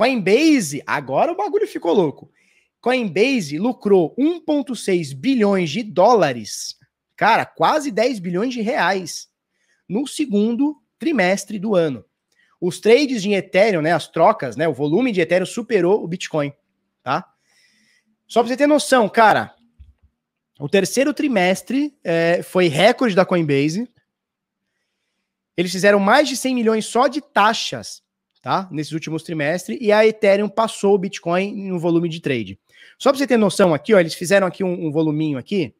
Coinbase, agora o bagulho ficou louco. Coinbase lucrou 1,6 bilhões de dólares, cara, quase 10 bilhões de reais, no segundo trimestre do ano. Os trades de Ethereum, né, as trocas, né, o volume de Ethereum superou o Bitcoin, tá? Só para você ter noção, cara, o terceiro trimestre é, foi recorde da Coinbase. Eles fizeram mais de 100 milhões só de taxas tá? Nesses últimos trimestres, e a Ethereum passou o Bitcoin no volume de trade. Só para você ter noção aqui, ó, eles fizeram aqui um, um voluminho aqui.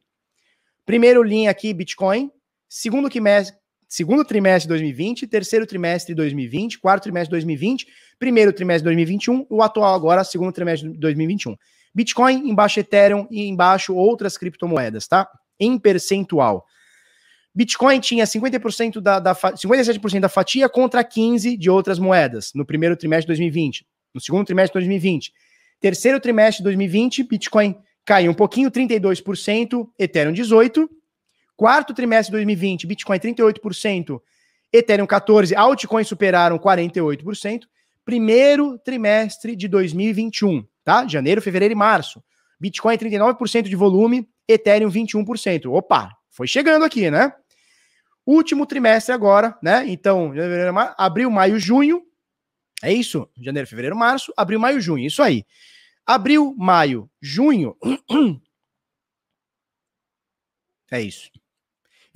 Primeiro linha aqui, Bitcoin. Segundo, quimestre, segundo trimestre de 2020, terceiro trimestre de 2020, quarto trimestre de 2020, primeiro trimestre de 2021, o atual agora, segundo trimestre de 2021. Bitcoin, embaixo Ethereum e embaixo outras criptomoedas, tá? Em percentual. Bitcoin tinha 50% da, da 57% da fatia contra 15 de outras moedas no primeiro trimestre de 2020, no segundo trimestre de 2020. Terceiro trimestre de 2020, Bitcoin caiu um pouquinho, 32%, Ethereum 18. Quarto trimestre de 2020, Bitcoin 38%, Ethereum 14, altcoins superaram 48%. Primeiro trimestre de 2021, tá? Janeiro, fevereiro e março. Bitcoin 39% de volume, Ethereum 21%. Opa, foi chegando aqui, né? Último trimestre agora, né? Então, abril, maio, junho. É isso? Janeiro, fevereiro, março, abril, maio, junho. Isso aí. Abril, maio, junho. É isso.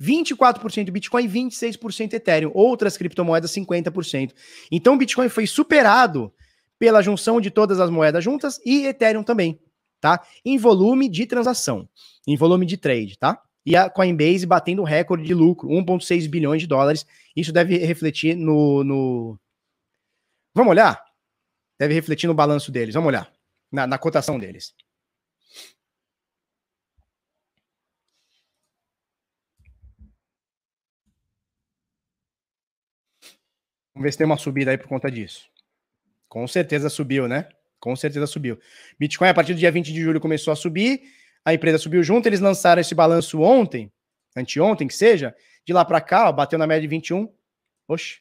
24% Bitcoin, 26% Ethereum, outras criptomoedas 50%. Então Bitcoin foi superado pela junção de todas as moedas juntas e Ethereum também, tá? Em volume de transação, em volume de trade, tá? e a Coinbase batendo um recorde de lucro, 1,6 bilhões de dólares. Isso deve refletir no, no, Vamos olhar? Deve refletir no balanço deles, vamos olhar, na, na cotação deles. Vamos ver se tem uma subida aí por conta disso. Com certeza subiu, né? Com certeza subiu. Bitcoin, a partir do dia 20 de julho, começou a subir a empresa subiu junto, eles lançaram esse balanço ontem, anteontem que seja, de lá para cá, ó, bateu na média de 21. Oxe.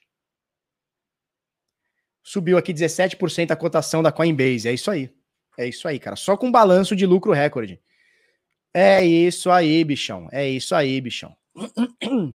Subiu aqui 17% a cotação da Coinbase. É isso aí. É isso aí, cara. Só com balanço de lucro recorde. É isso aí, bichão. É isso aí, bichão.